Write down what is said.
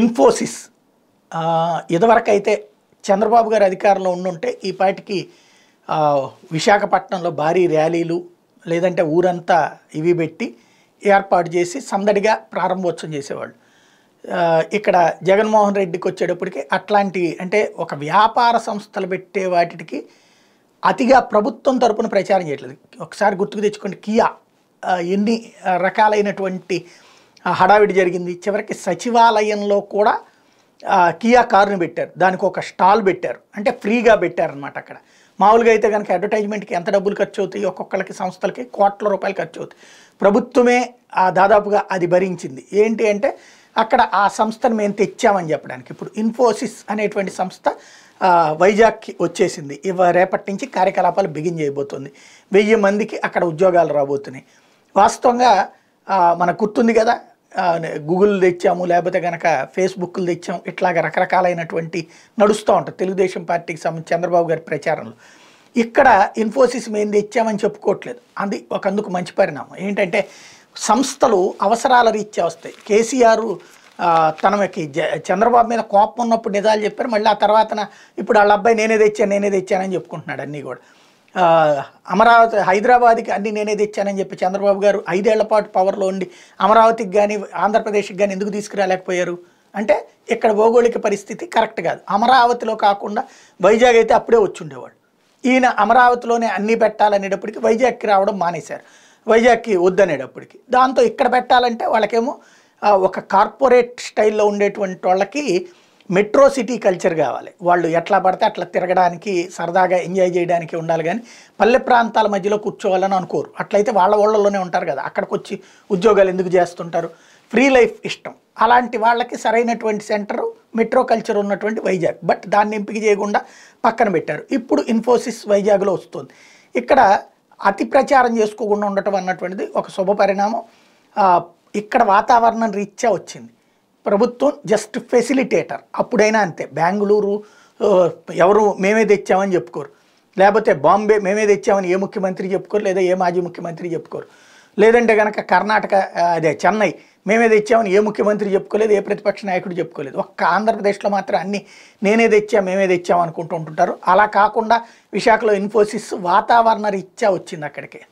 ఇన్ఫోసిస్ ఇదివరకైతే చంద్రబాబు గారు అధికారంలో ఉండుంటే ఈ పాటికి విశాఖపట్నంలో భారీ ర్యాలీలు లేదంటే ఊరంతా ఇవి పెట్టి ఏర్పాటు చేసి సందడిగా ప్రారంభోత్సవం చేసేవాళ్ళు ఇక్కడ జగన్మోహన్ రెడ్డికి వచ్చేటప్పటికి అట్లాంటి అంటే ఒక వ్యాపార సంస్థలు పెట్టే వాటికి అతిగా ప్రభుత్వం తరపున ప్రచారం చేయట్లేదు ఒకసారి గుర్తుకు తెచ్చుకోండి కియా ఎన్ని రకాలైనటువంటి హడావిడి జరిగింది చివరికి సచివాలయంలో కూడా కియా కారుని పెట్టారు దానికి ఒక స్టాల్ పెట్టారు అంటే ఫ్రీగా పెట్టారనమాట అక్కడ మామూలుగా అయితే కనుక అడ్వర్టైజ్మెంట్కి ఎంత డబ్బులు ఖర్చు అవుతాయి ఒక్కొక్కరికి సంస్థలకి కోట్ల రూపాయలు ఖర్చు అవుతాయి ప్రభుత్వమే దాదాపుగా అది భరించింది ఏంటి అంటే అక్కడ ఆ సంస్థను మేము తెచ్చామని చెప్పడానికి ఇప్పుడు ఇన్ఫోసిస్ అనేటువంటి సంస్థ వైజాగ్కి వచ్చేసింది ఇవ రేపటి నుంచి కార్యకలాపాలు బిగిన్ చేయబోతుంది వెయ్యి మందికి అక్కడ ఉద్యోగాలు రాబోతున్నాయి వాస్తవంగా మనకు గుర్తుంది కదా గూగుల్ తెచ్చాము లేకపోతే కనుక ఫేస్బుక్లు తెచ్చాము ఇట్లాగ రకరకాలైనటువంటి నడుస్తూ ఉంటుంది తెలుగుదేశం పార్టీకి సంబంధించి చంద్రబాబు గారి ప్రచారంలో ఇక్కడ ఇన్ఫోసిస్ మేము తెచ్చామని చెప్పుకోవట్లేదు అది ఒక అందుకు మంచి పరిణామం ఏంటంటే సంస్థలు అవసరాల రీత్యా వస్తాయి కేసీఆర్ తనకి చంద్రబాబు మీద కోపం ఉన్నప్పుడు నిజాలు చెప్పారు మళ్ళీ ఆ తర్వాత ఇప్పుడు వాళ్ళ అబ్బాయి నేనే తెచ్చాను నేనే తెచ్చానని చెప్పుకుంటున్నాడు అన్నీ కూడా అమరావతి హైదరాబాద్కి అన్ని నేనే తెచ్చానని చెప్పి చంద్రబాబు గారు ఐదేళ్ల పాటు పవర్లో ఉండి అమరావతికి కానీ ఆంధ్రప్రదేశ్కి కానీ ఎందుకు తీసుకురాలేకపోయారు అంటే ఇక్కడ భౌగోళిక పరిస్థితి కరెక్ట్ కాదు అమరావతిలో కాకుండా వైజాగ్ అయితే అప్పుడే వచ్చుండేవాడు ఈయన అమరావతిలోనే అన్నీ పెట్టాలనేటప్పటికి వైజాగ్కి రావడం మానేశారు వైజాగ్కి వద్దనేటప్పటికి దాంతో ఇక్కడ పెట్టాలంటే వాళ్ళకేమో ఒక కార్పొరేట్ స్టైల్లో ఉండేటువంటి వాళ్ళకి మెట్రో సిటీ కల్చర్ కావాలి వాళ్ళు ఎట్లా పడితే అట్లా తిరగడానికి సరదాగా ఎంజాయ్ చేయడానికి ఉండాలి కానీ పల్లె ప్రాంతాల మధ్యలో కూర్చోవాలని అనుకోరు అట్లయితే వాళ్ళ ఊళ్ళలోనే ఉంటారు కదా అక్కడికి వచ్చి ఉద్యోగాలు ఎందుకు చేస్తుంటారు ఫ్రీ లైఫ్ ఇష్టం అలాంటి వాళ్ళకి సరైనటువంటి సెంటరు మెట్రో కల్చర్ ఉన్నటువంటి వైజాగ్ బట్ దాన్ని ఎంపిక చేయకుండా పక్కన పెట్టారు ఇప్పుడు ఇన్ఫోసిస్ వైజాగ్లో వస్తుంది ఇక్కడ అతి ప్రచారం చేసుకోకుండా ఉండటం అన్నటువంటిది ఒక శుభ పరిణామం ఇక్కడ వాతావరణం రీత్యా వచ్చింది ప్రభుత్వం జస్ట్ ఫెసిలిటేటర్ అప్పుడైనా అంతే బెంగళూరు ఎవరు మేమే తెచ్చామని చెప్పుకోరు లేకపోతే బాంబే మేమే తెచ్చామని ఏ ముఖ్యమంత్రి చెప్పుకోరు లేదా ఏ మాజీ ముఖ్యమంత్రి చెప్పుకోరు లేదంటే కనుక కర్ణాటక అదే చెన్నై మేమే తెచ్చామని ఏ ముఖ్యమంత్రి చెప్పుకోలేదు ఏ ప్రతిపక్ష నాయకుడు చెప్పుకోలేదు ఒక్క ఆంధ్రప్రదేశ్లో మాత్రం అన్ని నేనే తెచ్చా మేమే తెచ్చాం ఉంటుంటారు అలా కాకుండా విశాఖలో ఇన్ఫోసిస్ వాతావరణ రీత్యా వచ్చింది అక్కడికి